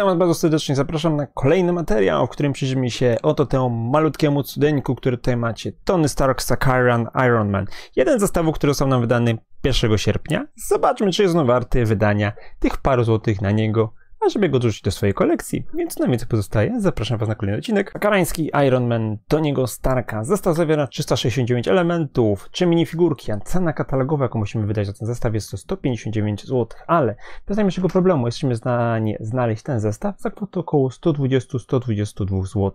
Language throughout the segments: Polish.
Witam bardzo serdecznie, zapraszam na kolejny materiał, w którym przyjrzymy się oto temu malutkiemu cudeńku, który tutaj macie. Tony Stark Sakaran Iron Man. Jeden z zestawów, który został nam wydany 1 sierpnia. Zobaczmy, czy jest on warty wydania tych paru złotych na niego a żeby go dorzucić do swojej kolekcji. Więc na więcej pozostaje. Zapraszam Was na kolejny odcinek. Karański Iron Man niego Starka. Zestaw zawiera 369 elementów, 3 minifigurki, a cena katalogowa, jaką musimy wydać za ten zestaw jest to 159 zł. Ale bez najmniejszego problemu jesteśmy w stanie znaleźć ten zestaw za kwotę około 120-122 zł.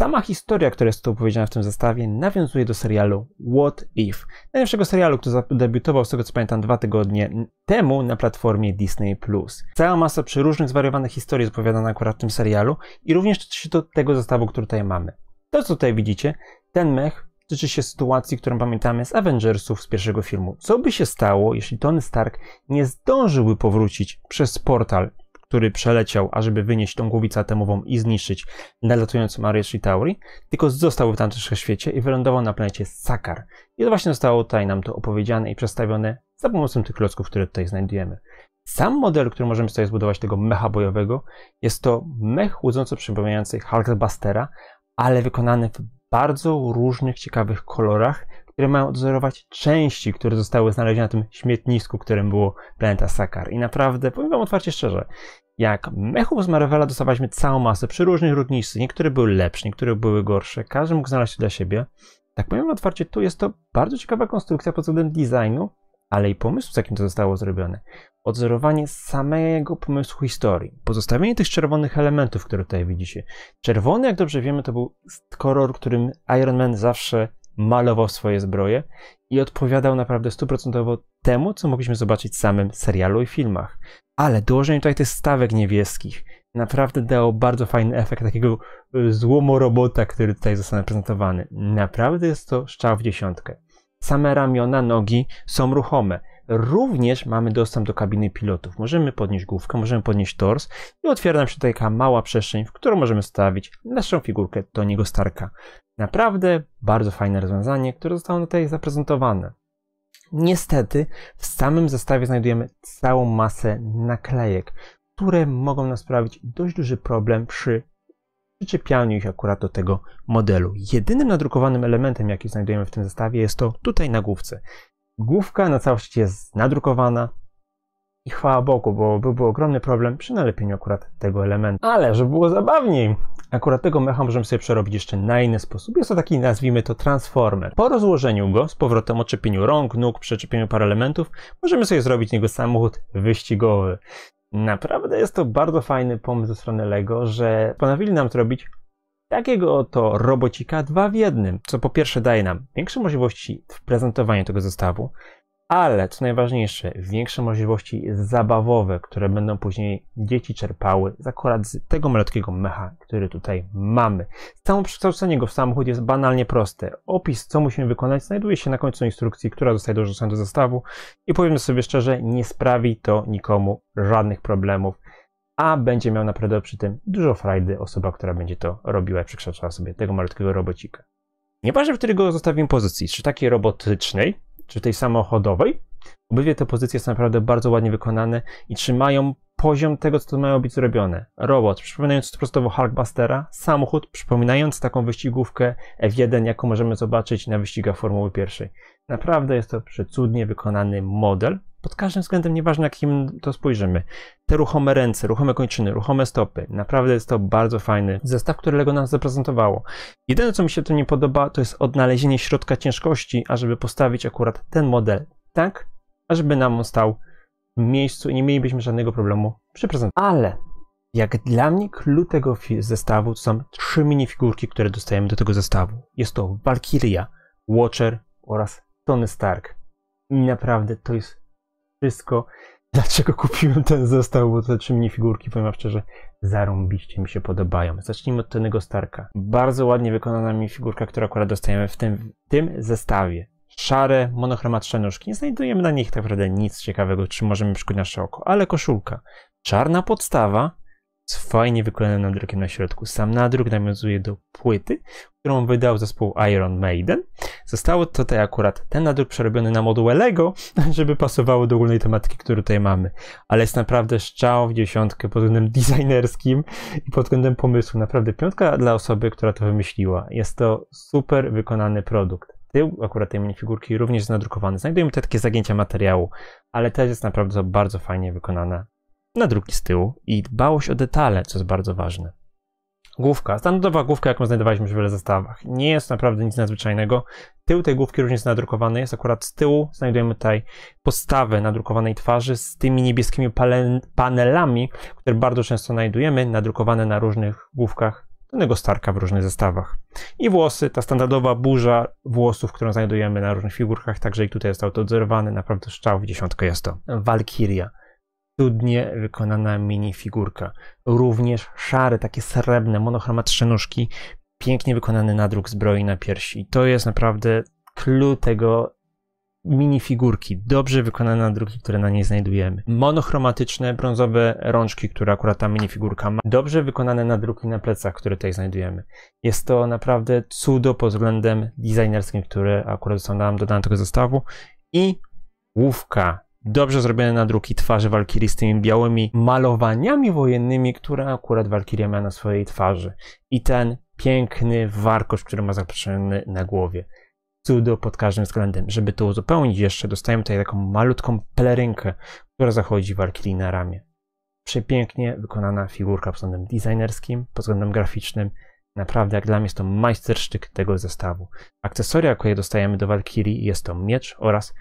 Sama historia, która jest tu opowiedziana w tym zestawie, nawiązuje do serialu What If, najnowszego serialu, który debiutował, z tego co pamiętam, dwa tygodnie temu na platformie Disney+. Cała masa przeróżnych, zwariowanych historii jest opowiadana akurat w tym serialu i również tyczy się do tego zestawu, który tutaj mamy. To, co tutaj widzicie, ten mech tyczy się sytuacji, którą pamiętamy z Avengersów z pierwszego filmu. Co by się stało, jeśli Tony Stark nie zdążyłby powrócić przez portal który przeleciał, ażeby wynieść tą głowicę atomową i zniszczyć nadlatującą Mariuszy Tauri, tylko został w tamtym świecie i wylądował na planecie Sakar. I to właśnie zostało tutaj nam to opowiedziane i przedstawione za pomocą tych klocków, które tutaj znajdujemy. Sam model, który możemy sobie zbudować tego mecha bojowego, jest to mech chłodząco przypominający Hulkbustera, ale wykonany w bardzo różnych ciekawych kolorach które mają odzorować części, które zostały znalezione na tym śmietnisku, którym było Planeta Sakar. I naprawdę, powiem wam otwarcie szczerze, jak mechów z Marvela dostawaliśmy całą masę przy różnych różnicy. Niektóre były lepsze, niektóre były gorsze. Każdy mógł znaleźć dla siebie. Tak powiem otwarcie, tu jest to bardzo ciekawa konstrukcja pod względem designu, ale i pomysłu, z jakim to zostało zrobione. Odzorowanie samego pomysłu historii. Pozostawienie tych czerwonych elementów, które tutaj widzicie. Czerwony, jak dobrze wiemy, to był kolor, którym Iron Man zawsze malował swoje zbroje i odpowiadał naprawdę stuprocentowo temu, co mogliśmy zobaczyć w samym serialu i filmach. Ale dołożenie tutaj tych stawek niebieskich naprawdę dało bardzo fajny efekt takiego y, złomorobota, który tutaj został prezentowany. Naprawdę jest to szczał w dziesiątkę. Same ramiona, nogi są ruchome. Również mamy dostęp do kabiny pilotów. Możemy podnieść główkę, możemy podnieść tors i otwiera nam się tutaj taka mała przestrzeń, w którą możemy stawić naszą figurkę Tony'ego Starka. Naprawdę bardzo fajne rozwiązanie, które zostało tutaj zaprezentowane. Niestety w samym zestawie znajdujemy całą masę naklejek, które mogą nas sprawić dość duży problem przy przyczepianiu ich akurat do tego modelu. Jedynym nadrukowanym elementem, jaki znajdujemy w tym zestawie jest to tutaj na główce. Główka na całość jest nadrukowana, i chwała Bogu, bo byłby ogromny problem przy nalepieniu akurat tego elementu. Ale żeby było zabawniej, akurat tego mecha możemy sobie przerobić jeszcze na inny sposób. Jest to taki, nazwijmy to, transformer. Po rozłożeniu go, z powrotem oczepieniu rąk, nóg, przyczepieniu parę elementów, możemy sobie zrobić niego samochód wyścigowy. Naprawdę jest to bardzo fajny pomysł ze strony LEGO, że ponawili nam zrobić takiego oto robocika dwa w jednym, co po pierwsze daje nam większe możliwości w prezentowaniu tego zestawu, ale co najważniejsze, większe możliwości zabawowe, które będą później dzieci czerpały z akurat z tego malutkiego mecha, który tutaj mamy. Samo przekształcenie go w samochód jest banalnie proste. Opis, co musimy wykonać, znajduje się na końcu instrukcji, która zostaje dorzucona do zestawu i powiem sobie szczerze, nie sprawi to nikomu żadnych problemów, a będzie miał naprawdę przy tym dużo frajdy osoba, która będzie to robiła i przekształcała sobie tego malutkiego robocika. Nie patrzę, w go zostawiłem pozycji, czy takiej robotycznej, czy tej samochodowej. Obydwie te pozycje są naprawdę bardzo ładnie wykonane i trzymają poziom tego, co tu mają być zrobione. Robot, przypominając prostowo Hulkbustera, samochód, przypominając taką wyścigówkę F1, jaką możemy zobaczyć na wyścigach Formuły 1. Naprawdę jest to przecudnie wykonany model, pod każdym względem, nieważne jakim to spojrzymy. Te ruchome ręce, ruchome kończyny, ruchome stopy. Naprawdę jest to bardzo fajny zestaw, który Lego nas zaprezentowało. Jedyne, co mi się tu nie podoba, to jest odnalezienie środka ciężkości, ażeby postawić akurat ten model tak, ażeby nam on stał w miejscu i nie mielibyśmy żadnego problemu przy prezentacji. Ale jak dla mnie klucz tego zestawu to są trzy minifigurki, które dostajemy do tego zestawu. Jest to Valkyria, Watcher oraz Tony Stark. I naprawdę to jest wszystko, dlaczego kupiłem ten zestaw, bo te trzy figurki. powiem szczerze, zarąbiście mi się podobają. Zacznijmy od tego Starka. Bardzo ładnie wykonana mi figurka, którą akurat dostajemy w tym, tym zestawie. Szare, monochromatyczne nóżki. Nie znajdujemy na nich tak naprawdę nic ciekawego, czy możemy przykuć nasze oko, ale koszulka. Czarna podstawa, z fajnie wykonanym nadrukiem na środku. Sam nadruk nawiązuje do płyty, którą wydał zespół Iron Maiden. Zostało tutaj akurat ten nadruk przerobiony na moduł Lego, żeby pasowało do ogólnej tematyki, którą tutaj mamy. Ale jest naprawdę szczał w dziesiątkę pod względem designerskim i pod względem pomysłu. Naprawdę piątka dla osoby, która to wymyśliła. Jest to super wykonany produkt. Tył akurat tej minifigurki również jest nadrukowany. Znajdujemy tutaj takie zagięcia materiału, ale też jest naprawdę bardzo fajnie wykonana na drugi z tyłu i dbałość o detale, co jest bardzo ważne. Główka, standardowa główka, jaką znajdowaliśmy w wielu zestawach. Nie jest naprawdę nic nadzwyczajnego. Tył tej główki różnie jest nadrukowany, jest akurat z tyłu. Znajdujemy tutaj postawę nadrukowanej twarzy z tymi niebieskimi panelami, które bardzo często znajdujemy, nadrukowane na różnych główkach danego Starka w różnych zestawach. I włosy, ta standardowa burza włosów, którą znajdujemy na różnych figurkach, także i tutaj jest to odzerwany, naprawdę szczał w dziesiątkę jest to. Walkiria cudnie wykonana minifigurka. Również szare, takie srebrne, monochromatyczne nóżki, pięknie wykonany nadruk zbroi na piersi. To jest naprawdę clue tego minifigurki, dobrze wykonane nadruki, które na niej znajdujemy. Monochromatyczne, brązowe rączki, które akurat ta minifigurka ma. Dobrze wykonane nadruki na plecach, które tutaj znajdujemy. Jest to naprawdę cudo pod względem designerskim, które akurat zostało nam dodane do tego zestawu. I łówka dobrze zrobione nadruki twarzy Walkirii z tymi białymi malowaniami wojennymi, które akurat Walkiria ma na swojej twarzy. I ten piękny warkocz, który ma zaproszony na głowie. Cudo pod każdym względem. Żeby to uzupełnić jeszcze, dostajemy tutaj taką malutką pelerynkę, która zachodzi Walkirii na ramię. Przepięknie wykonana figurka pod względem designerskim, pod względem graficznym. Naprawdę, jak dla mnie jest to majstersztyk tego zestawu. Akcesoria, jakie dostajemy do Walkirii, jest to miecz oraz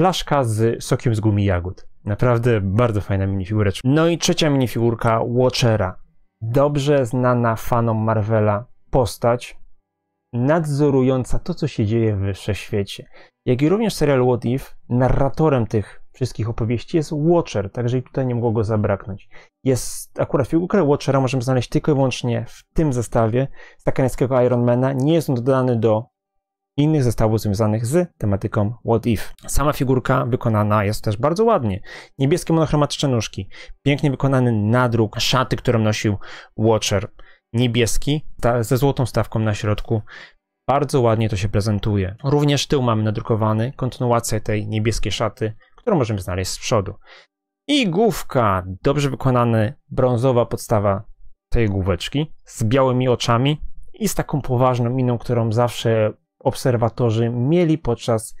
plaszka z sokiem z gumi jagód. Naprawdę bardzo fajna minifigureczka. No i trzecia minifigurka Watchera. Dobrze znana fanom Marvela postać, nadzorująca to, co się dzieje w wszechświecie. Jak i również serial What If, narratorem tych wszystkich opowieści jest Watcher, także i tutaj nie mogło go zabraknąć. Jest akurat figurkę Watchera możemy znaleźć tylko i wyłącznie w tym zestawie z Iron Ironmana. Nie jest on dodany do innych zestawów związanych z tematyką What If. Sama figurka wykonana jest też bardzo ładnie. Niebieskie monochromatyczne nóżki, pięknie wykonany nadruk szaty, którą nosił Watcher. Niebieski ze złotą stawką na środku. Bardzo ładnie to się prezentuje. Również tył mamy nadrukowany, kontynuację tej niebieskiej szaty, którą możemy znaleźć z przodu. I główka, dobrze wykonana brązowa podstawa tej główeczki, z białymi oczami i z taką poważną miną, którą zawsze obserwatorzy mieli podczas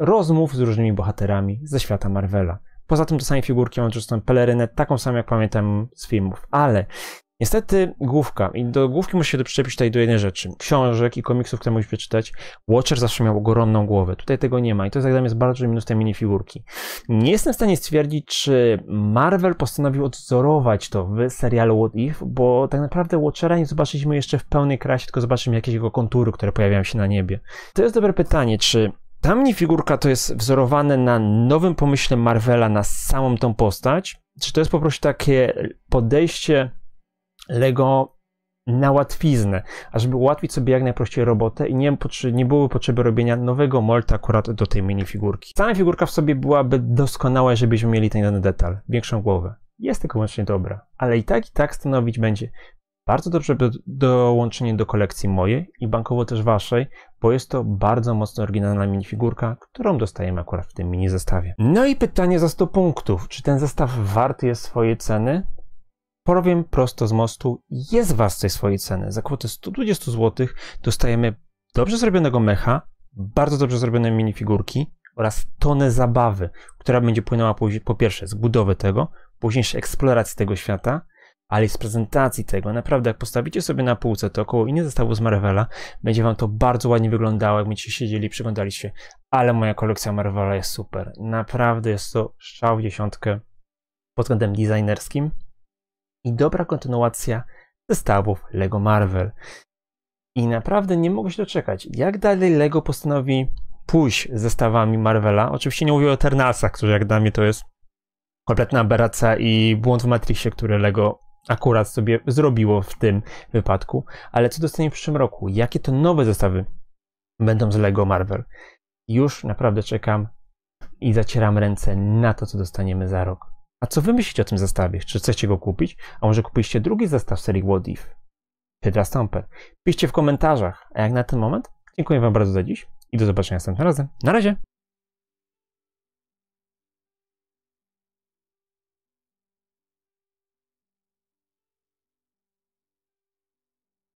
rozmów z różnymi bohaterami ze świata Marvela. Poza tym te same figurki, mam zresztą pelerynę, taką samą jak pamiętam z filmów, ale Niestety główka, i do główki musi się przyczepić tutaj do jednej rzeczy, książek i komiksów, które musisz przeczytać. Watcher zawsze miał ogromną głowę, tutaj tego nie ma i to jest, jak dla mnie jest bardzo minus tej minifigurki. Nie jestem w stanie stwierdzić, czy Marvel postanowił odzorować to w serialu What If, bo tak naprawdę Watchera nie zobaczyliśmy jeszcze w pełnej krasie, tylko zobaczymy jakieś jego kontury, które pojawiają się na niebie. To jest dobre pytanie, czy ta minifigurka to jest wzorowane na nowym pomyśle Marvela na samą tą postać, czy to jest po prostu takie podejście Lego na łatwiznę, ażeby ułatwić sobie jak najprościej robotę i nie, nie byłoby potrzeby robienia nowego molta akurat do tej minifigurki. Sama figurka w sobie byłaby doskonała, żebyśmy mieli ten jeden detal, większą głowę. Jest tylko łącznie dobra, ale i tak i tak stanowić będzie bardzo dobrze do, dołączenie do kolekcji mojej i bankowo też waszej, bo jest to bardzo mocno oryginalna minifigurka, którą dostajemy akurat w tym mini zestawie. No i pytanie za 100 punktów. Czy ten zestaw wart jest swojej ceny? Powiem prosto z mostu, jest was tej swojej ceny. Za kwotę 120 zł dostajemy dobrze zrobionego mecha, bardzo dobrze zrobione minifigurki oraz tonę zabawy, która będzie płynęła po, po pierwsze z budowy tego, późniejszej eksploracji tego świata, ale i z prezentacji tego. Naprawdę, jak postawicie sobie na półce to około innych zestawów z Marvela, będzie wam to bardzo ładnie wyglądało, jak będziecie siedzieli i przyglądali się, ale moja kolekcja Marvela jest super. Naprawdę jest to szał dziesiątkę pod względem designerskim, i dobra kontynuacja zestawów LEGO Marvel. I naprawdę nie mogę się doczekać, jak dalej LEGO postanowi pójść z zestawami Marvela. Oczywiście nie mówię o Eternalsach, którzy jak dla mnie to jest kompletna aberracja i błąd w Matrixie, który LEGO akurat sobie zrobiło w tym wypadku. Ale co dostanie w przyszłym roku? Jakie to nowe zestawy będą z LEGO Marvel? Już naprawdę czekam i zacieram ręce na to, co dostaniemy za rok. A co wy myślicie o tym zestawie? Czy chcecie go kupić? A może kupiliście drugi zestaw serii What If? Pyta Stamper. Piszcie w komentarzach. A jak na ten moment, dziękuję wam bardzo za dziś i do zobaczenia następnym razem. Na razie!